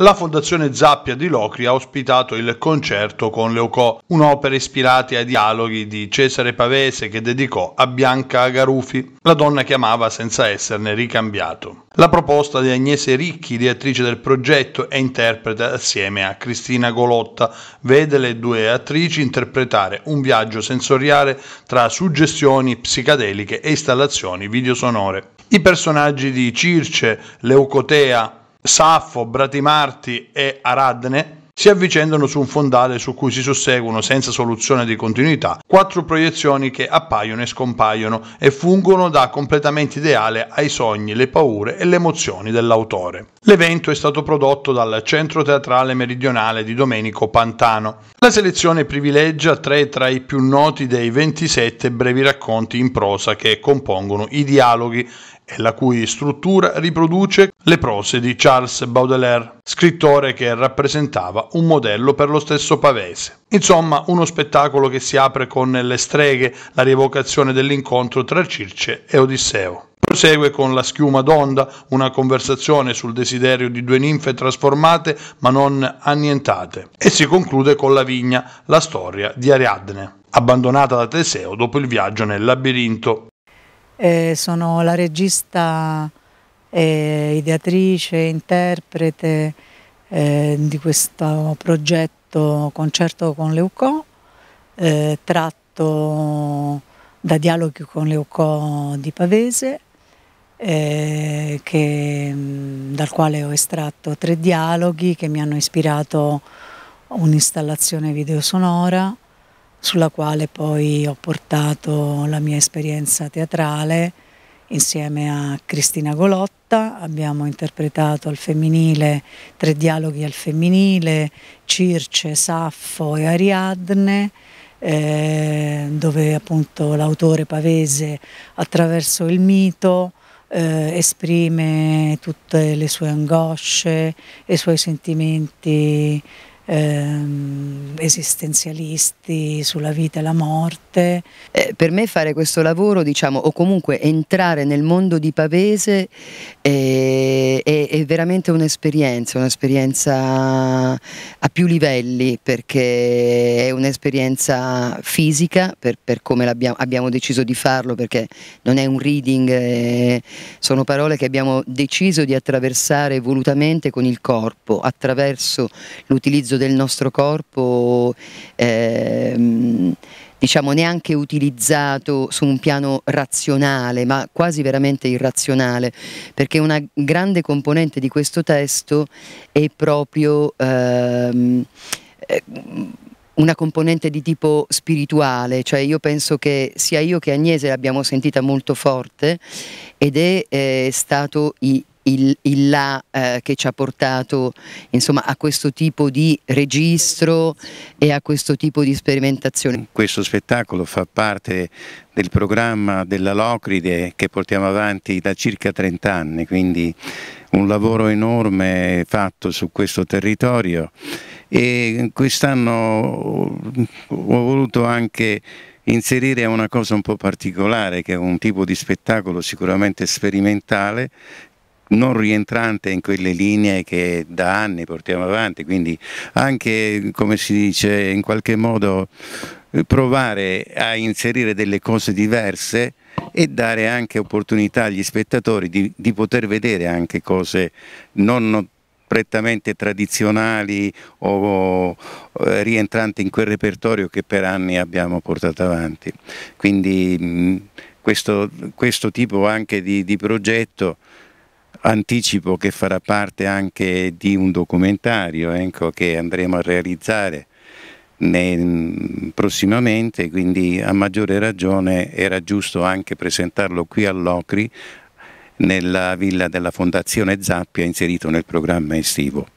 La Fondazione Zappia di Locri ha ospitato il concerto con Leucò, un'opera ispirata ai dialoghi di Cesare Pavese che dedicò a Bianca Agarufi, la donna che amava senza esserne ricambiato. La proposta di Agnese Ricchi, direttrice del progetto e interpreta assieme a Cristina Golotta, vede le due attrici interpretare un viaggio sensoriale tra suggestioni psicadeliche e installazioni videosonore. I personaggi di Circe, Leucotea, Saffo, Bratimarti e Aradne si avvicendano su un fondale su cui si susseguono senza soluzione di continuità quattro proiezioni che appaiono e scompaiono e fungono da completamente ideale ai sogni, le paure e le emozioni dell'autore. L'evento è stato prodotto dal Centro Teatrale Meridionale di Domenico Pantano. La selezione privilegia tre tra i più noti dei 27 brevi racconti in prosa che compongono i dialoghi e la cui struttura riproduce le prose di Charles Baudelaire, scrittore che rappresentava un modello per lo stesso pavese. Insomma, uno spettacolo che si apre con Le streghe, la rievocazione dell'incontro tra Circe e Odisseo. Prosegue con La schiuma d'onda, una conversazione sul desiderio di due ninfe trasformate ma non annientate, e si conclude con La vigna, la storia di Ariadne, abbandonata da Teseo dopo il viaggio nel labirinto. Eh, sono la regista, eh, ideatrice, interprete eh, di questo progetto Concerto con Leucò, eh, tratto da Dialoghi con Leucò di Pavese, eh, che, dal quale ho estratto tre dialoghi che mi hanno ispirato un'installazione videosonora sulla quale poi ho portato la mia esperienza teatrale insieme a Cristina Golotta, abbiamo interpretato al femminile tre dialoghi al femminile, Circe, Saffo e Ariadne, eh, dove appunto l'autore pavese attraverso il mito eh, esprime tutte le sue angosce, e i suoi sentimenti ehm, esistenzialisti sulla vita e la morte. Eh, per me fare questo lavoro, diciamo, o comunque entrare nel mondo di Pavese è, eh, è, è veramente un'esperienza, un'esperienza a più livelli perché è un'esperienza fisica per, per come abbiamo, abbiamo deciso di farlo perché non è un reading, eh, sono parole che abbiamo deciso di attraversare volutamente con il corpo attraverso l'utilizzo del nostro corpo ehm, diciamo neanche utilizzato su un piano razionale ma quasi veramente irrazionale perché una grande componente di questo testo è proprio ehm, eh, una componente di tipo spirituale, cioè io penso che sia io che Agnese l'abbiamo sentita molto forte ed è, è eh, stato i il, il là eh, che ci ha portato insomma, a questo tipo di registro e a questo tipo di sperimentazione. Questo spettacolo fa parte del programma della Locride che portiamo avanti da circa 30 anni, quindi un lavoro enorme fatto su questo territorio e quest'anno ho voluto anche inserire una cosa un po' particolare che è un tipo di spettacolo sicuramente sperimentale non rientrante in quelle linee che da anni portiamo avanti, quindi anche come si dice in qualche modo eh, provare a inserire delle cose diverse e dare anche opportunità agli spettatori di, di poter vedere anche cose non prettamente tradizionali o, eh, rientranti in quel repertorio che per anni abbiamo portato avanti. Quindi mm, questo, questo tipo anche di, di progetto Anticipo che farà parte anche di un documentario ecco, che andremo a realizzare mm, prossimamente, quindi a maggiore ragione era giusto anche presentarlo qui a Locri nella villa della Fondazione Zappia inserito nel programma estivo.